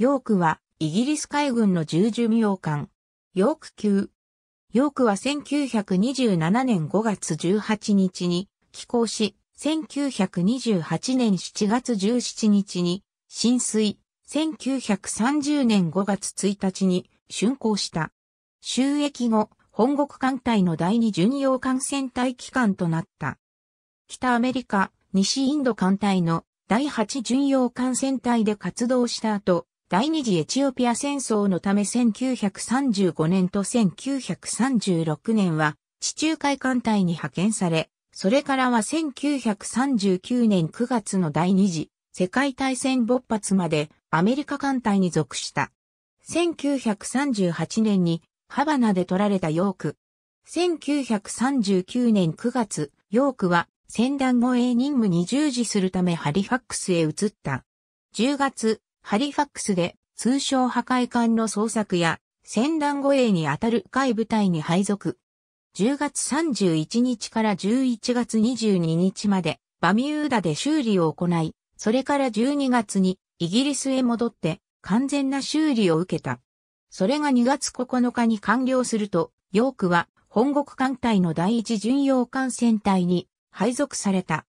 ヨークは、イギリス海軍の重巡洋艦。ヨーク級。ヨークは1927年5月18日に寄港し、1928年7月17日に浸水、1930年5月1日に竣工した。収益後、本国艦隊の第二巡洋艦船隊機関となった。北アメリカ、西インド艦隊の第八巡洋艦船隊で活動した後、第二次エチオピア戦争のため1935年と1936年は地中海艦隊に派遣され、それからは1939年9月の第二次世界大戦勃発までアメリカ艦隊に属した。1938年にハバナで取られたヨーク。1939年9月、ヨークは戦団護衛任務に従事するためハリファックスへ移った。10月、ハリファックスで通称破壊艦の捜索や戦乱護衛にあたる海部隊に配属。10月31日から11月22日までバミューダで修理を行い、それから12月にイギリスへ戻って完全な修理を受けた。それが2月9日に完了すると、ヨークは本国艦隊の第一巡洋艦船隊に配属された。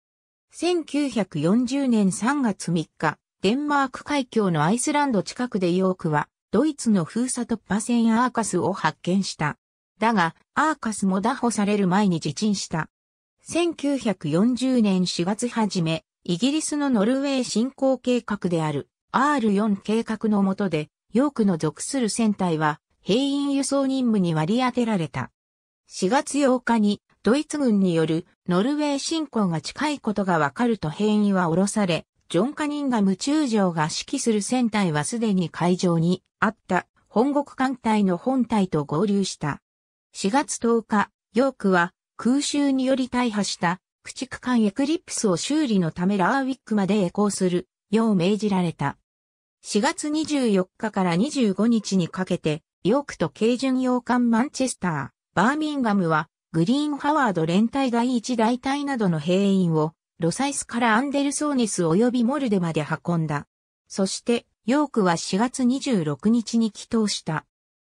1940年3月3日、デンマーク海峡のアイスランド近くでヨークは、ドイツの封鎖突破船アーカスを発見した。だが、アーカスも打破される前に自沈した。1940年4月初め、イギリスのノルウェー侵攻計画である R4 計画の下で、ヨークの属する船隊は、兵員輸送任務に割り当てられた。4月8日に、ドイツ軍によるノルウェー侵攻が近いことがわかると兵員は降ろされ、ジョン・カニンガム中将が指揮する船体はすでに海上にあった本国艦隊の本体と合流した。4月10日、ヨークは空襲により大破した駆逐艦エクリプスを修理のためラーウィックまで移行するよう命じられた。4月24日から25日にかけて、ヨークと軽巡洋艦マンチェスター、バーミンガムはグリーンハワード連隊第1大隊などの兵員をロサイスからアンデルソーネス及びモルデまで運んだ。そして、ヨークは4月26日に帰投した。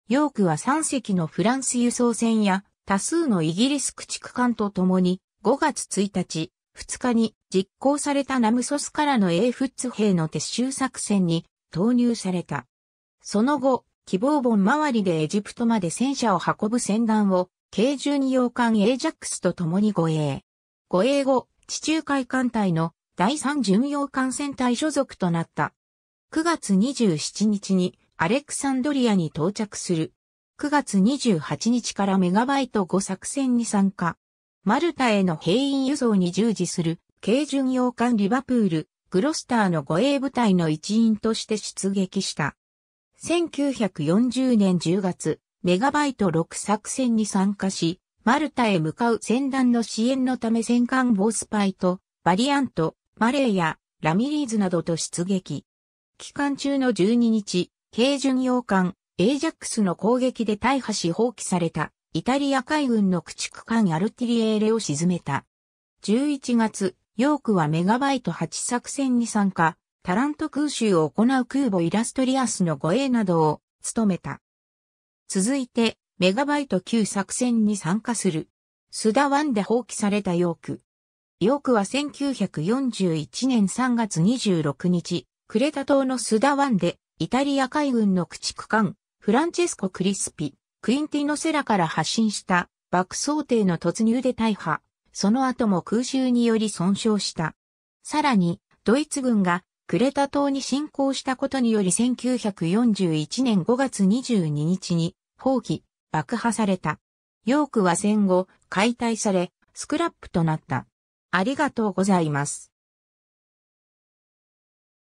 ヨークは3隻のフランス輸送船や多数のイギリス駆逐艦と共に5月1日、2日に実行されたナムソスからのエーフッツ兵の撤収作戦に投入された。その後、希望本周りでエジプトまで戦車を運ぶ船団を、軽12洋艦 A ジャックスと共に護衛。護衛後、地中海艦隊の第3巡洋艦船隊所属となった。9月27日にアレクサンドリアに到着する。9月28日からメガバイト5作戦に参加。マルタへの兵員輸送に従事する軽巡洋艦リバプール、グロスターの護衛部隊の一員として出撃した。1940年10月、メガバイト6作戦に参加し、マルタへ向かう船団の支援のため戦艦ボースパイと、バリアント、マレーや、ラミリーズなどと出撃。期間中の12日、軽巡洋艦、エージャックスの攻撃で大破し放棄された、イタリア海軍の駆逐艦アルティリエーレを沈めた。11月、ヨークはメガバイト8作戦に参加、タラント空襲を行う空母イラストリアスの護衛などを務めた。続いて、メガバイト級作戦に参加する。スダ湾で放棄されたヨーク。ヨークは1941年3月26日、クレタ島のスダ湾で、イタリア海軍の駆逐艦、フランチェスコ・クリスピ、クインティノセラから発進した爆想定の突入で大破、その後も空襲により損傷した。さらに、ドイツ軍がクレタ島に侵攻したことにより1941年5月22日に放棄、爆破された。ヨークは戦後、解体され、スクラップとなった。ありがとうございます。